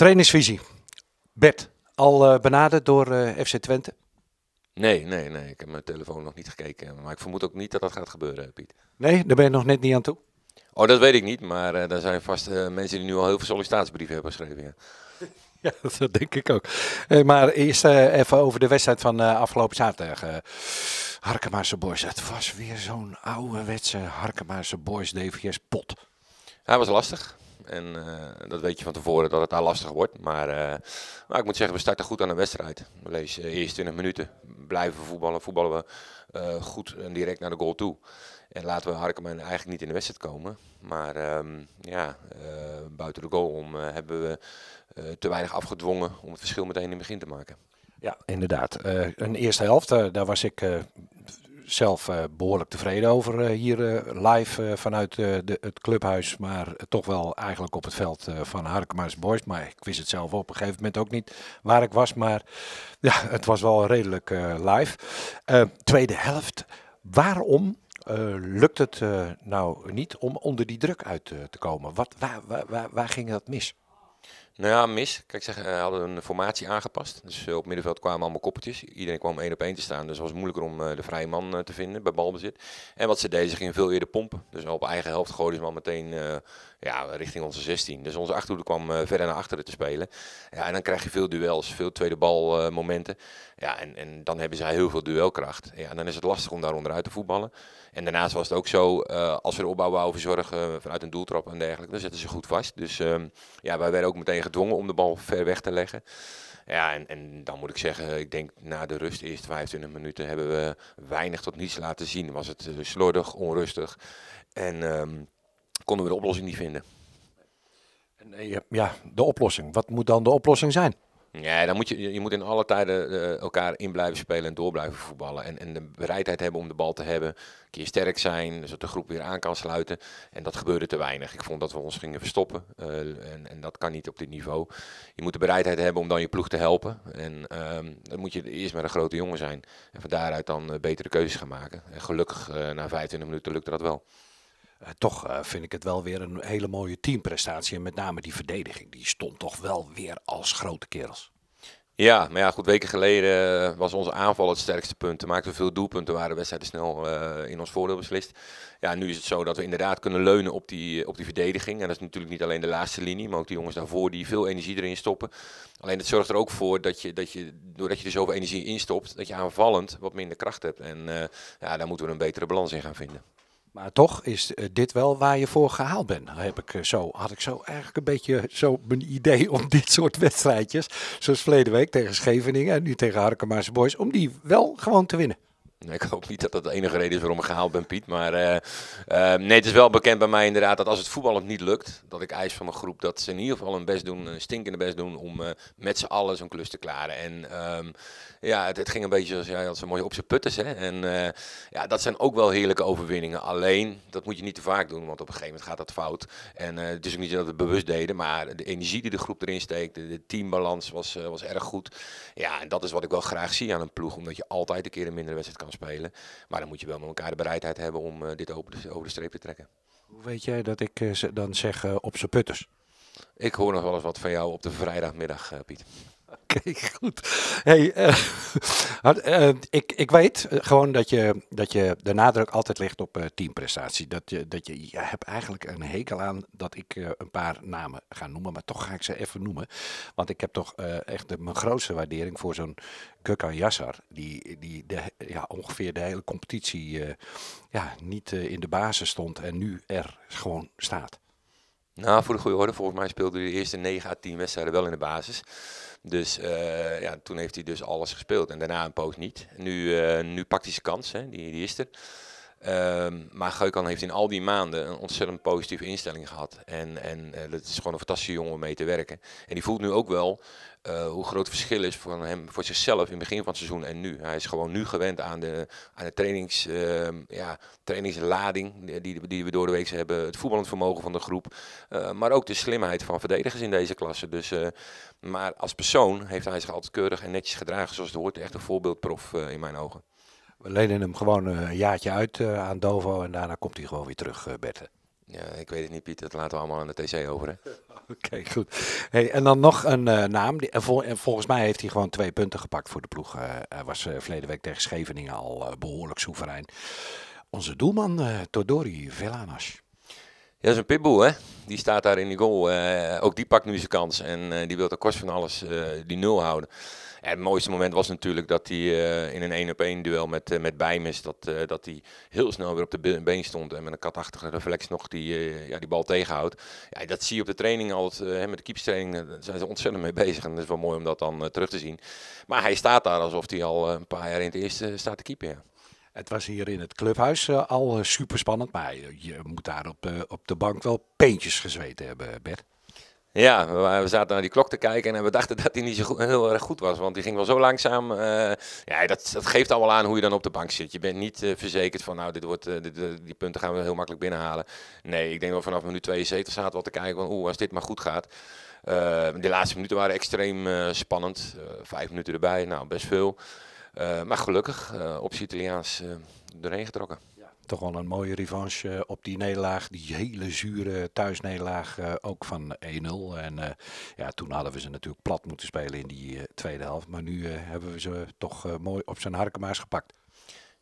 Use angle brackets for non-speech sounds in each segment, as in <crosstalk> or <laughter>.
Trainingsvisie. Bert, al eh, benaderd door eh, FC Twente? Nee, nee, nee. Ik heb mijn telefoon nog niet gekeken. Maar ik vermoed ook niet dat dat gaat gebeuren, eh, Piet. Nee, daar ben je nog net niet aan toe? Oh, dat weet ik niet. Maar uh, daar zijn vast mensen die nu al heel veel sollicitatiebrieven hebben geschreven. Ja. <laughs> Ja, dat denk ik ook. maar eerst even over de wedstrijd van afgelopen zaterdag. Uh, Harkemaarse Boys. Het was weer zo'n ouderwetse Harkemaarse Boys DVS pot. Hij was lastig. En eh, dat weet je van tevoren dat het daar lastig wordt. Maar, eh, maar ik moet zeggen, we starten goed aan de wedstrijd. We lezen eerst 20 minuten. Blijven voetballen. Voetballen we eh, goed en direct naar de goal toe. En laten we Harkemijn eigenlijk niet in de wedstrijd komen. Maar ehm, ja, buiten de goal om hebben we te weinig afgedwongen om het verschil meteen in het begin te maken. Ja, inderdaad. een eerste helft, daar was ik zelf eh, behoorlijk tevreden over eh, hier eh, live vanuit de, het clubhuis. Maar toch wel eigenlijk op het veld van Harkemaars Boys. Maar ik wist het zelf op een gegeven moment ook niet waar ik was. Maar ja, <laughs> het was wel redelijk live. tweede helft. Waarom lukt het nou niet om onder die druk uit te komen? Wat, waar, waar, waar, ging dat mis? Nou ja, mis. Kijk, ze eh, hadden een formatie aangepast. Dus eh, op middenveld kwamen allemaal koppeltjes. Iedereen kwam één op één te staan. Dus het was moeilijker om eh, de vrije man te vinden bij balbezit. En wat ze deden, ze gingen veel eerder pompen. Dus op eigen helft gooiden ze al meteen ja, richting onze 16. Dus onze achterhoede kwam verder naar achteren te spelen. Ja, en dan krijg je veel duels, veel tweede balmomenten. ja, en, en dan hebben zij heel veel duelkracht. Ja, en dan is het lastig om daar onderuit te voetballen. En daarnaast was het ook zo, als we de opbouw wouden verzorgen vanuit een doeltrap en dergelijke, dan zetten ze goed vast. Dus ehm, ja, wij werden ook meteen gedwongen om de bal ver weg te leggen. Ja, en, en dan moet ik zeggen, ik denk na de rust, eerst 25 minuten, hebben we weinig tot niets laten zien. Was het eh, slordig, onrustig en ehm, konden we de oplossing niet vinden. En, eh, ja, de oplossing. Wat moet dan de oplossing zijn? Ja, dan moet je, je moet in alle tijden eh, elkaar in blijven spelen en door blijven voetballen. En, en de bereidheid hebben om de bal te hebben. Een keer sterk zijn, zodat dus de groep weer aan kan sluiten. En dat gebeurde te weinig. Ik vond dat we ons gingen verstoppen. Eh, en, en dat kan niet op dit niveau. Je moet de bereidheid hebben om dan je ploeg te helpen. En ehm, dan moet je eerst maar een grote jongen zijn. En van daaruit dan eh, betere keuzes gaan maken. En gelukkig, na 25 minuten lukte dat wel. Eh, toch eh, vind ik het wel weer een hele mooie teamprestatie. En met name die verdediging, die stond toch wel weer als grote kerels. Ja, maar ja, goed, weken geleden eh, was onze aanval het sterkste punt. We maakten veel doelpunten, waren de wedstrijden snel in ons voordeel beslist. Ja, nu is het zo dat we inderdaad kunnen leunen op die, op die verdediging. En dat is natuurlijk niet alleen de laatste linie, maar ook die jongens daarvoor die veel energie erin stoppen. Alleen het zorgt er ook voor dat je, dat je doordat je er zoveel energie in stopt, dat je aanvallend wat minder kracht hebt. En ja, daar moeten we een betere balans in gaan vinden. Maar toch is eh, dit wel waar je voor gehaald bent. Heb ik eh, zo, had ik zo eigenlijk een beetje zo mijn idee om dit soort wedstrijdjes, zoals verleden week tegen Scheveningen en nu tegen Harkemaarse Boys, om die wel gewoon te winnen. Ik hoop niet dat dat de enige reden is waarom ik gehaald ben, Piet. Maar eh, eh, nee, het is wel bekend bij mij inderdaad dat als het voetballend niet lukt, dat ik eis van mijn groep dat ze in ieder geval hun best doen, een stinkende best doen, om eh, met z'n allen zo'n klus te klaren. En ehm, ja, het, ging een beetje zoals jij had zo mooi op zijn putten. Hè? En ja, dat zijn ook wel heerlijke overwinningen. Alleen, dat moet je niet te vaak doen, want op een gegeven moment gaat dat fout. En het is ook niet dat we het bewust deden, maar de energie die de groep erin steekt, de, teambalans was, was erg goed. Ja, en dat is wat ik wel graag zie aan een ploeg, omdat je altijd een keer een mindere wedstrijd kan spelen. Maar dan moet je wel met elkaar de bereidheid hebben om eh, dit over de, over de streep te trekken. Hoe weet jij dat ik eh, dan zeg eh, op zijn putters? Ik hoor nog wel eens wat van jou op de vrijdagmiddag, Piet. Oké, <laughs> goed. Hey, eh, <laughs> eh, ik, ik weet gewoon dat je, dat je de nadruk altijd ligt op eh, teamprestatie. Dat je, dat je, je hebt eigenlijk een hekel aan dat ik een paar namen ga noemen, maar toch ga ik ze even noemen. Want ik heb toch echt mijn grootste waardering voor zo'n Gökhan Yassar, die, die de, ja, ongeveer de hele competitie ja, niet in de basis stond en nu er gewoon staat. Nou, voor de goede orde, volgens mij speelde hij de eerste 9 à 10 wedstrijden wel in de basis. Dus eh, ja, toen heeft hij dus alles gespeeld. En daarna een poos niet. Nu, uh, nu pakt hij zijn kans, hè. Die, die is er. Ehm, maar Geukan heeft in al die maanden een ontzettend positieve instelling gehad. En, en eh, dat is gewoon een fantastische jongen om mee te werken. En die voelt nu ook wel eh, hoe groot het verschil is voor hem, voor zichzelf in het begin van het seizoen en nu. Hij is gewoon nu gewend aan de, aan de trainings, ehm, ja, trainingslading die, die we door de week hebben. Het voetballend vermogen van de groep. Eh, maar ook de slimheid van verdedigers in deze klasse. Dus, maar als persoon heeft hij zich altijd keurig en netjes gedragen zoals het hoort. Echt een voorbeeldprof in mijn ogen. We lenen hem gewoon eh, een jaartje uit eh, aan Dovo en daarna komt hij gewoon weer terug, uh, Ja, ik weet het niet, Piet. Dat laten we allemaal aan de TC over. <laughs> Oké, goed. Hey, en dan nog een naam. Die, en, volgens mij heeft hij gewoon twee punten gepakt voor de ploeg. Uh, was uh, verleden week tegen Scheveningen al behoorlijk soeverein. Onze doelman Todori Velanas. Ja, dat is een pitbull, hè? Die staat daar in die goal. ook die pakt nu zijn kans. En die wil de kost van alles die nul houden het mooiste moment was natuurlijk dat hij eh, in een 1 op 1 duel met, eh, met Bijmis, dat, eh, dat hij heel snel weer op de been stond en met een katachtige reflex nog die, ja, die bal tegenhoudt. Ja, dat zie je op de training altijd, met de keepstraining zijn ze ontzettend mee bezig en dat is wel mooi om dat dan terug te zien. Maar hij staat daar alsof hij al een paar jaar in het eerste staat te keeper. Het was hier in het clubhuis al super spannend, maar je, moet daar op, op de bank wel peentjes gezweet hebben, Bert. Ja, we, zaten naar die klok te kijken en we dachten dat hij niet zo heel erg goed was. Want die ging wel zo langzaam. Eh, ja, dat, dat geeft al wel aan hoe je dan op de bank zit. Je bent niet eh, verzekerd van, nou, dit wordt, eh, die punten gaan we heel makkelijk binnenhalen. Nee, ik denk wel vanaf minuut 72 zaten we al te kijken van, oeh, als dit maar goed gaat. de laatste minuten waren extreem spannend. vijf minuten erbij, nou, best veel. maar gelukkig op Siciliaans doorheen getrokken toch wel een mooie revanche eh, op die nederlaag. Die hele zure thuisnederlaag eh, ook van 1-0. E en eh, ja, toen hadden we ze natuurlijk plat moeten spelen in die tweede helft. Maar nu hebben we ze toch mooi op zijn harkemaars gepakt.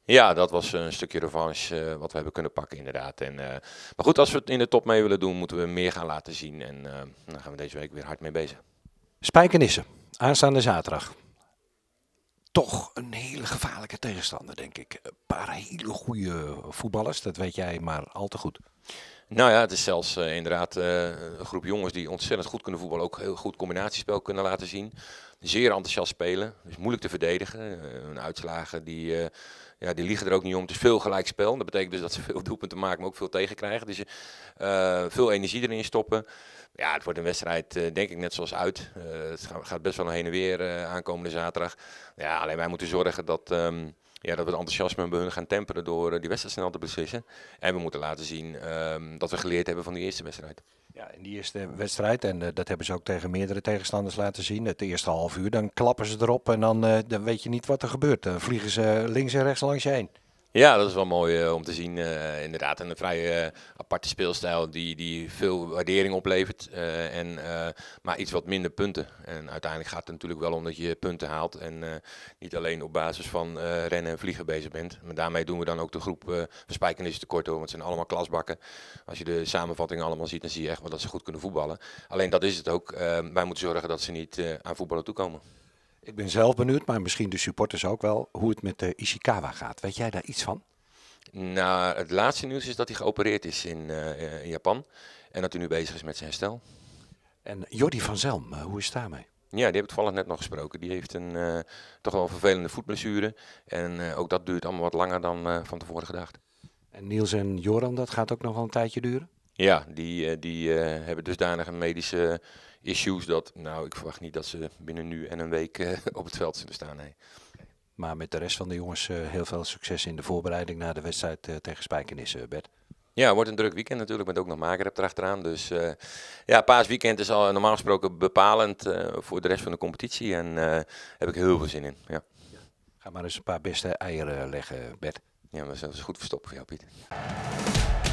Ja, dat was een stukje revanche wat we hebben kunnen pakken, inderdaad. En, maar goed, als we het in de top mee willen doen, moeten we meer gaan laten zien. En uh, daar gaan we deze week weer hard mee bezig. Spijkenissen, aanstaande zaterdag toch een hele gevaarlijke tegenstander, denk ik. Een paar hele goede voetballers, dat weet jij maar al te goed. Nou ja, het is zelfs eh, inderdaad eh, een groep jongens die ontzettend goed kunnen voetballen. Ook heel goed combinatiespel kunnen laten zien. Zeer enthousiast spelen. Dus moeilijk te verdedigen. Uh, hun uitslagen die, ja, die liegen er ook niet om. Het is veel gelijkspel. Dat betekent dus dat ze veel doelpunten maken, maar ook veel tegenkrijgen. Dus veel energie erin stoppen. Ja, het wordt een wedstrijd, denk ik, net zoals uit. het gaat best wel een heen en weer aankomende zaterdag. Ja, alleen wij moeten zorgen dat... Ehm, ja, dat we het enthousiasme bij hun gaan temperen door eh, die wedstrijd snel te beslissen. En we moeten laten zien ehm, dat we geleerd hebben van die eerste wedstrijd. Ja, in die eerste wedstrijd, en eh, dat hebben ze ook tegen meerdere tegenstanders laten zien, het eerste half uur, dan klappen ze erop en dan, eh, dan weet je niet wat er gebeurt. Dan vliegen ze links en rechts langs je heen. Ja, dat is wel mooi eh, om te zien. Uh, inderdaad, een vrij eh, aparte speelstijl die, die veel waardering oplevert, en, maar iets wat minder punten. En uiteindelijk gaat het natuurlijk wel om dat je punten haalt en niet alleen op basis van rennen en vliegen bezig bent. Maar daarmee doen we dan ook de groep uh, verspijkenissen tekort hoor, want het zijn allemaal klasbakken. Als je de samenvatting allemaal ziet, dan zie je echt wel dat ze goed kunnen voetballen. Alleen dat is het ook. wij moeten zorgen dat ze niet aan voetballen toekomen. Ik ben zelf benieuwd, maar misschien de supporters ook wel, hoe het met Ishikawa gaat. Weet jij daar iets van? Nou, het laatste nieuws is dat hij geopereerd is in, eh, in Japan en dat hij nu bezig is met zijn herstel. En Jordi van Zelm, eh, hoe is het daarmee? Ja, die heb ik toevallig net nog gesproken. Die heeft een eh, toch wel vervelende voetblessure. En ook dat duurt allemaal wat langer dan van tevoren gedacht. En Niels en Joran, dat gaat ook nog wel een tijdje duren? Ja, die, eh, die eh, hebben een medische issues dat, nou, ik verwacht niet dat ze binnen nu en een week eh, <laughs> op het veld zullen staan. Nee. Maar met de rest van de jongens heel veel succes in de voorbereiding naar de wedstrijd tegen Spijkenissen, Bert. Ja, het wordt een druk weekend natuurlijk, met ook nog er erachteraan. Dus uh, ja, paasweekend is al normaal gesproken bepalend voor de rest van de competitie. En daar heb ik heel veel zin in. Ja. Ga maar eens een paar beste eieren leggen, Bert. Ja, maar dat is goed verstopt voor jou, Piet.